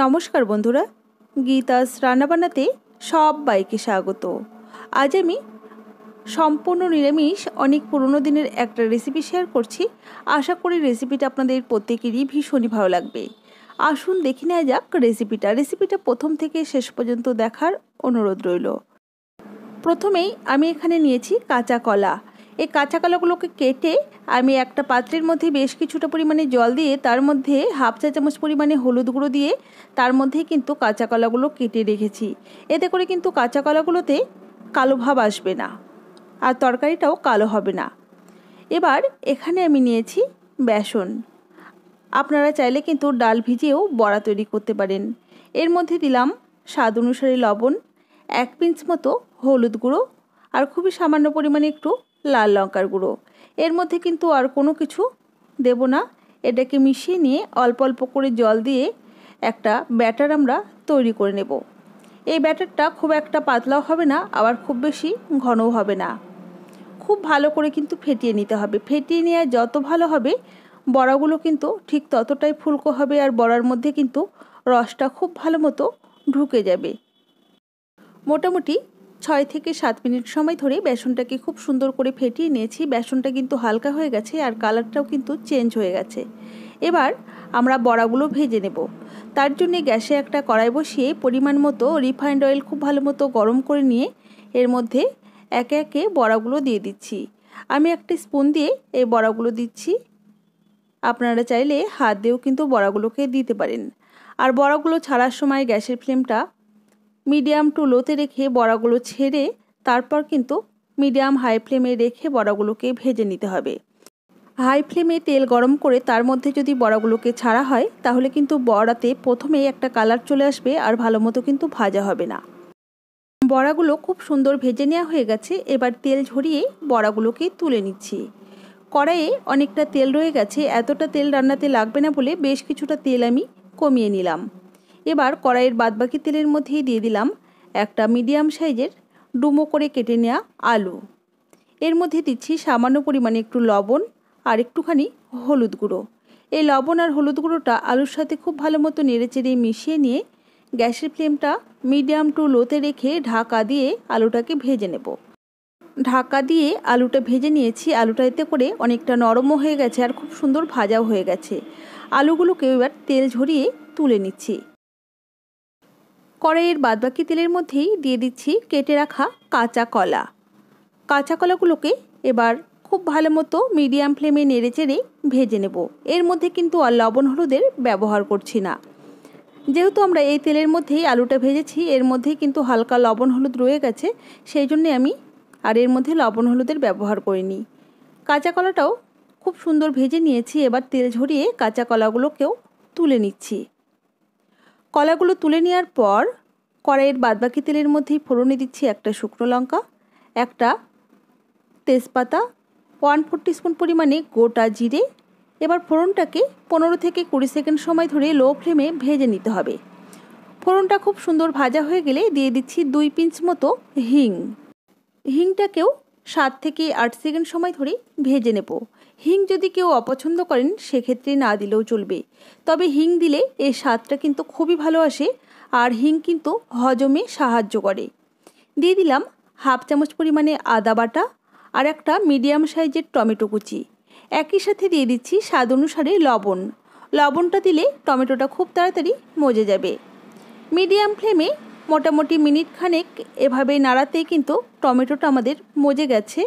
নমস্কার বন্ধুরা গীতাস রান্নাবান্নাতে সবাইকে স্বাগত আজ আমি সম্পূর্ণ নিরামিষ অনেক পুরনো দিনের একটা রেসিপি শেয়ার করছি আশা করি রেসিপিটা আপনাদের প্রত্যেকেরই ভীষণই ভালো লাগবে আসুন দেখে নেওয়া যাক রেসিপিটা রেসিপিটা প্রথম থেকে শেষ পর্যন্ত দেখার অনুরোধ রইল প্রথমেই আমি এখানে নিয়েছি কাঁচা কলা এই কাঁচা কলাগুলোকে কেটে আমি একটা পাত্রের মধ্যে বেশ কিছুটা পরিমাণে জল দিয়ে তার মধ্যে হাফ চা চামচ পরিমাণে হলুদ গুঁড়ো দিয়ে তার মধ্যে কিন্তু কাঁচা কলাগুলো কেটে রেখেছি এতে করে কিন্তু কাঁচা কলাগুলোতে কালো ভাব আসবে না আর তরকারিটাও কালো হবে না এবার এখানে আমি নিয়েছি বেসন আপনারা চাইলে কিন্তু ডাল ভিজিয়েও বড়া তৈরি করতে পারেন এর মধ্যে দিলাম স্বাদ অনুসারে লবণ এক পিঞ্চ মতো হলুদ গুঁড়ো আর খুবই সামান্য পরিমাণে একটু লাল লঙ্কার গুঁড়ো এর মধ্যে কিন্তু আর কোনো কিছু দেব না এটাকে মিশিয়ে নিয়ে অল্প অল্প করে জল দিয়ে একটা ব্যাটার আমরা তৈরি করে নেব এই ব্যাটারটা খুব একটা পাতলাও হবে না আবার খুব বেশি ঘনও হবে না খুব ভালো করে কিন্তু ফেটিয়ে নিতে হবে ফেটিয়ে নেওয়া যত ভালো হবে বড়াগুলো কিন্তু ঠিক ততটাই ফুলকো হবে আর বড়ার মধ্যে কিন্তু রসটা খুব ভালো মতো ঢুকে যাবে মোটামুটি ছয় থেকে সাত মিনিট সময় ধরে বেসনটাকে খুব সুন্দর করে ফেটিয়ে নিয়েছি বেসনটা কিন্তু হালকা হয়ে গেছে আর কালারটাও কিন্তু চেঞ্জ হয়ে গেছে এবার আমরা বড়াগুলো ভেজে নেব তার জন্য গ্যাসে একটা কড়াই বসিয়ে পরিমাণ মতো রিফাইন্ড অয়েল খুব ভালো মতো গরম করে নিয়ে এর মধ্যে একে একে বড়াগুলো দিয়ে দিচ্ছি আমি একটি স্পুন দিয়ে এই বড়াগুলো দিচ্ছি আপনারা চাইলে হাত দিয়েও কিন্তু বড়াগুলোকে দিতে পারেন আর বড়াগুলো ছাড়ার সময় গ্যাসের ফ্লেমটা মিডিয়াম টু লোতে রেখে বড়াগুলো ছেড়ে তারপর কিন্তু মিডিয়াম হাই ফ্লেমে রেখে বড়াগুলোকে ভেজে নিতে হবে হাই ফ্লেমে তেল গরম করে তার মধ্যে যদি বড়াগুলোকে ছাড়া হয় তাহলে কিন্তু বড়াতে প্রথমে একটা কালার চলে আসবে আর ভালো মতো কিন্তু ভাজা হবে না বড়াগুলো খুব সুন্দর ভেজে নেওয়া হয়ে গেছে এবার তেল ঝরিয়ে বড়াগুলোকে তুলে নিচ্ছি কড়াইয়ে অনেকটা তেল রয়ে গেছে এতটা তেল রান্নাতে লাগবে না বলে বেশ কিছুটা তেল আমি কমিয়ে নিলাম এবার কড়াইয়ের বাদবাকি তেলের মধ্যেই দিয়ে দিলাম একটা মিডিয়াম সাইজের ডুমো করে কেটে নেওয়া আলু এর মধ্যে দিচ্ছি সামান্য পরিমাণে একটু লবণ আর একটুখানি হলুদ গুঁড়ো এই লবণ আর হলুদ গুঁড়োটা আলুর সাথে খুব ভালো মতো নেড়েচেড়ে মিশিয়ে নিয়ে গ্যাসের ফ্লেমটা মিডিয়াম টু লোতে রেখে ঢাকা দিয়ে আলুটাকে ভেজে নেব ঢাকা দিয়ে আলুটা ভেজে নিয়েছি আলুটা এতে করে অনেকটা নরমও হয়ে গেছে আর খুব সুন্দর ভাজাও হয়ে গেছে আলুগুলোকে এবার তেল ঝরিয়ে তুলে নিচ্ছি কড়াইয়ের বাদবাকি তেলের মধ্যেই দিয়ে দিচ্ছি কেটে রাখা কাঁচা কলা কাঁচা কলাগুলোকে এবার খুব ভালো মতো মিডিয়াম ফ্লেমে নেড়ে চেড়ে ভেজে নেব এর মধ্যে কিন্তু আর লবণ হলুদের ব্যবহার করছি না যেহেতু আমরা এই তেলের মধ্যেই আলুটা ভেজেছি এর মধ্যেই কিন্তু হালকা লবণ হলুদ রয়ে গেছে সেই জন্যে আমি আর এর মধ্যে লবণ হলুদের ব্যবহার করিনি কাঁচা কলাটাও খুব সুন্দর ভেজে নিয়েছি এবার তেল ঝরিয়ে কাঁচা কলাগুলোকেও তুলে নিচ্ছি কলাগুলো তুলে নেওয়ার পর কড়াইয়ের বাদবাকি তেলের মধ্যেই ফোড়নে দিচ্ছি একটা শুকনো লঙ্কা একটা তেজপাতা ওয়ান ফোর স্পুন পরিমাণে গোটা জিরে এবার ফোড়নটাকে পনেরো থেকে কুড়ি সেকেন্ড সময় ধরে লো ফ্লেমে ভেজে নিতে হবে ফোড়নটা খুব সুন্দর ভাজা হয়ে গেলে দিয়ে দিচ্ছি দুই পিঞ্চ মতো হিং হিংটাকেও সাত থেকে আট সেকেন্ড সময় ধরে ভেজে নেবো হিং যদি কেউ অপছন্দ করেন সেক্ষেত্রে না দিলেও চলবে তবে হিং দিলে এর স্বাদটা কিন্তু খুবই ভালো আসে আর হিং কিন্তু হজমে সাহায্য করে দিয়ে দিলাম হাফ চামচ পরিমাণে আদা বাটা আর একটা মিডিয়াম সাইজের টমেটো কুচি একই সাথে দিয়ে দিচ্ছি স্বাদ অনুসারে লবণ লবণটা দিলে টমেটোটা খুব তাড়াতাড়ি মজে যাবে মিডিয়াম ফ্লেমে মোটামুটি মিনিট খানেক এভাবে নাড়াতে কিন্তু টমেটোটা আমাদের মজে গেছে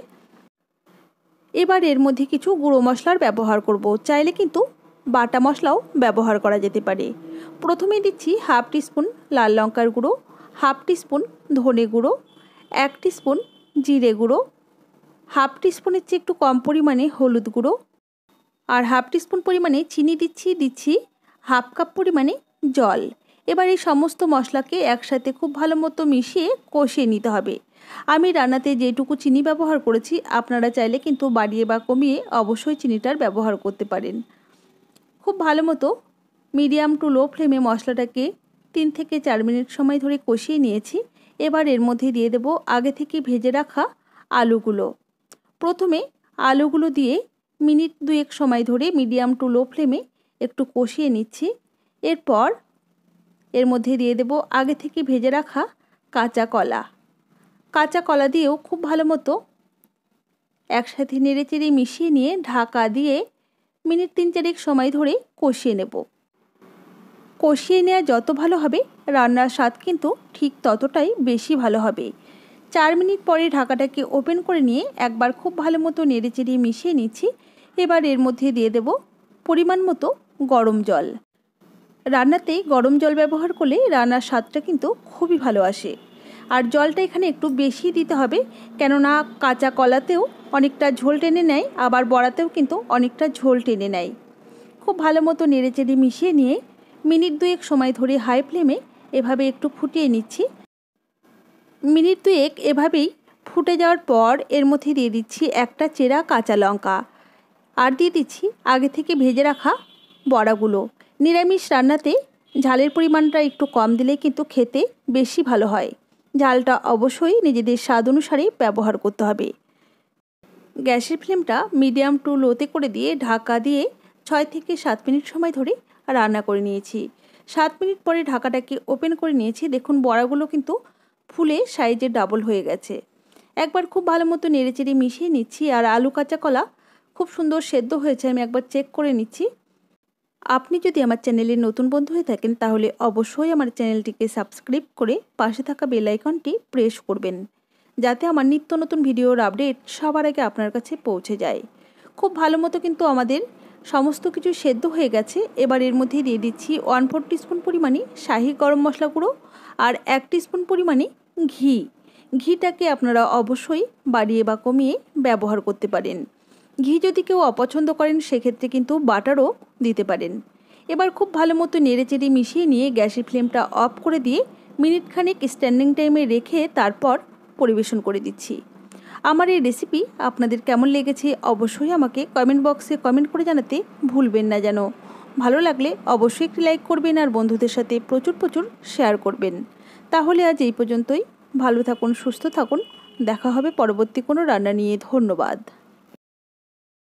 এবার এর মধ্যে কিছু গুঁড়ো মশলার ব্যবহার করব চাইলে কিন্তু বাটা মশলাও ব্যবহার করা যেতে পারে প্রথমে দিচ্ছি হাফ টিস্পুন লাল লঙ্কার গুঁড়ো হাফ টিস্পুন ধনে গুঁড়ো এক টিস্পুন জিরে গুঁড়ো হাফ টিস্পুনের চেয়ে একটু কম পরিমাণে হলুদ গুঁড়ো আর হাফ টিস্পুন পরিমাণে চিনি দিচ্ছি দিচ্ছি হাফ কাপ পরিমাণে জল এবার এই সমস্ত মশলাকে একসাথে খুব ভালো মতো মিশিয়ে কষিয়ে নিতে হবে আমি রান্নাতে যেটুকু চিনি ব্যবহার করেছি আপনারা চাইলে কিন্তু বাড়িয়ে বা কমিয়ে অবশ্যই চিনিটার ব্যবহার করতে পারেন খুব ভালো মতো মিডিয়াম টু লো ফ্লেমে মশলাটাকে তিন থেকে চার মিনিট সময় ধরে কষিয়ে নিয়েছি এবার এর মধ্যে দিয়ে দেব আগে থেকে ভেজে রাখা আলুগুলো প্রথমে আলুগুলো দিয়ে মিনিট দুয়েক সময় ধরে মিডিয়াম টু লো ফ্লেমে একটু কষিয়ে নিচ্ছি এরপর এর মধ্যে দিয়ে দেব আগে থেকে ভেজে রাখা কাঁচা কলা কাঁচা কলা দিয়েও খুব ভালো মতো একসাথে নেড়েচেড়ে মিশিয়ে নিয়ে ঢাকা দিয়ে মিনিট তিন চারেক সময় ধরে কষিয়ে নেব কষিয়ে নেওয়া যত ভালো হবে রান্নার স্বাদ কিন্তু ঠিক ততটাই বেশি ভালো হবে চার মিনিট পরে ঢাকাটাকে ওপেন করে নিয়ে একবার খুব ভালো মতো নেড়েচেড়ে মিশিয়ে নিচ্ছি এবার এর মধ্যে দিয়ে দেব পরিমাণ মতো গরম জল রান্নাতে গরম জল ব্যবহার করলে রান্নার স্বাদটা কিন্তু খুবই ভালো আসে আর জলটা এখানে একটু বেশি দিতে হবে কেননা কাঁচা কলাতেও অনেকটা ঝোল টেনে নেয় আবার বড়াতেও কিন্তু অনেকটা ঝোল টেনে নেয় খুব ভালো মতো নেড়েচেড়ে মিশিয়ে নিয়ে মিনিট দুয়েক সময় ধরে হাই ফ্লেমে এভাবে একটু ফুটিয়ে নিচ্ছি মিনিট দুয়েক এভাবেই ফুটে যাওয়ার পর এর মধ্যে দিয়ে দিচ্ছি একটা চেরা কাঁচা লঙ্কা আর দিয়ে দিচ্ছি আগে থেকে ভেজে রাখা বড়াগুলো নিরামিষ রান্নাতে ঝালের পরিমাণটা একটু কম দিলে কিন্তু খেতে বেশি ভালো হয় জালটা অবশ্যই নিজেদের স্বাদ অনুসারে ব্যবহার করতে হবে গ্যাসের ফ্লেমটা মিডিয়াম টু লোতে করে দিয়ে ঢাকা দিয়ে ছয় থেকে সাত মিনিট সময় ধরে রান্না করে নিয়েছি সাত মিনিট পরে ঢাকাটাকে ওপেন করে নিয়েছি দেখুন বড়াগুলো কিন্তু ফুলে সাইজে ডাবল হয়ে গেছে একবার খুব ভালো মতো নেড়েচেড়ে মিশিয়ে নিচ্ছি আর আলু কাঁচা কলা খুব সুন্দর সেদ্ধ হয়েছে আমি একবার চেক করে নিচ্ছি আপনি যদি আমার চ্যানেলে নতুন বন্ধু হয়ে থাকেন তাহলে অবশ্যই আমার চ্যানেলটিকে সাবস্ক্রাইব করে পাশে থাকা বেল আইকনটি প্রেস করবেন যাতে আমার নিত্য নতুন ভিডিওর আপডেট সবার আগে আপনার কাছে পৌঁছে যায় খুব ভালো মতো কিন্তু আমাদের সমস্ত কিছু সেদ্ধ হয়ে গেছে এবার এর মধ্যে দিয়ে দিচ্ছি ওয়ান ফোর স্পুন পরিমাণে শাহি গরম মশলা গুঁড়ো আর এক স্পুন পরিমাণে ঘি ঘিটাকে আপনারা অবশ্যই বাড়িয়ে বা কমিয়ে ব্যবহার করতে পারেন ঘি যদি কেউ অপছন্দ করেন সেক্ষেত্রে কিন্তু বাটারও দিতে পারেন এবার খুব ভালো মতো নেড়েচেড়ে মিশিয়ে নিয়ে গ্যাসের ফ্লেমটা অফ করে দিয়ে মিনিট স্ট্যান্ডিং টাইমে রেখে তারপর পরিবেশন করে দিচ্ছি আমার এই রেসিপি আপনাদের কেমন লেগেছে অবশ্যই আমাকে কমেন্ট বক্সে কমেন্ট করে জানাতে ভুলবেন না যেন ভালো লাগলে অবশ্যই একটি লাইক করবেন আর বন্ধুদের সাথে প্রচুর প্রচুর শেয়ার করবেন তাহলে আজ এই পর্যন্তই ভালো থাকুন সুস্থ থাকুন দেখা হবে পরবর্তী কোনো রান্না নিয়ে ধন্যবাদ